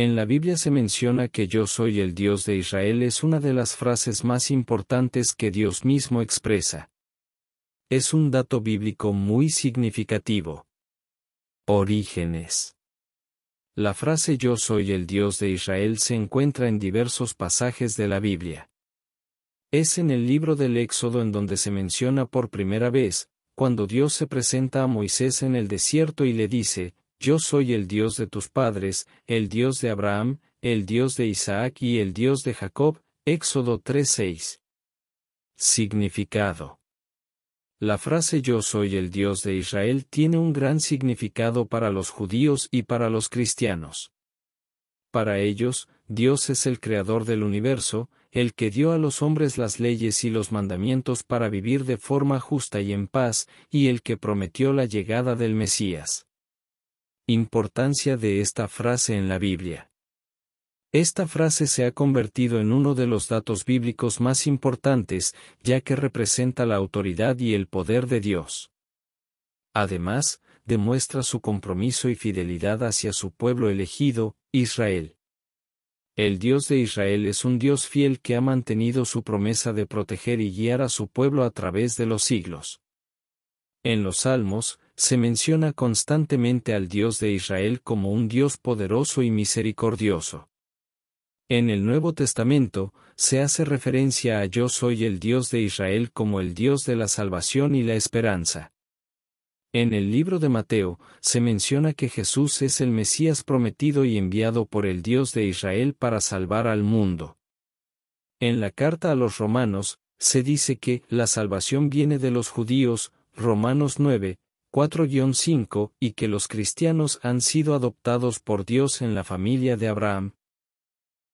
En la Biblia se menciona que yo soy el Dios de Israel es una de las frases más importantes que Dios mismo expresa. Es un dato bíblico muy significativo. Orígenes. La frase yo soy el Dios de Israel se encuentra en diversos pasajes de la Biblia. Es en el libro del Éxodo en donde se menciona por primera vez, cuando Dios se presenta a Moisés en el desierto y le dice, yo soy el Dios de tus padres, el Dios de Abraham, el Dios de Isaac y el Dios de Jacob. Éxodo 3:6. Significado. La frase Yo soy el Dios de Israel tiene un gran significado para los judíos y para los cristianos. Para ellos, Dios es el creador del universo, el que dio a los hombres las leyes y los mandamientos para vivir de forma justa y en paz, y el que prometió la llegada del Mesías. Importancia de esta frase en la Biblia. Esta frase se ha convertido en uno de los datos bíblicos más importantes, ya que representa la autoridad y el poder de Dios. Además, demuestra su compromiso y fidelidad hacia su pueblo elegido, Israel. El Dios de Israel es un Dios fiel que ha mantenido su promesa de proteger y guiar a su pueblo a través de los siglos. En los Salmos, se menciona constantemente al Dios de Israel como un Dios poderoso y misericordioso. En el Nuevo Testamento, se hace referencia a Yo soy el Dios de Israel como el Dios de la salvación y la esperanza. En el libro de Mateo, se menciona que Jesús es el Mesías prometido y enviado por el Dios de Israel para salvar al mundo. En la carta a los romanos, se dice que la salvación viene de los judíos, Romanos 9, 4-5, y que los cristianos han sido adoptados por Dios en la familia de Abraham,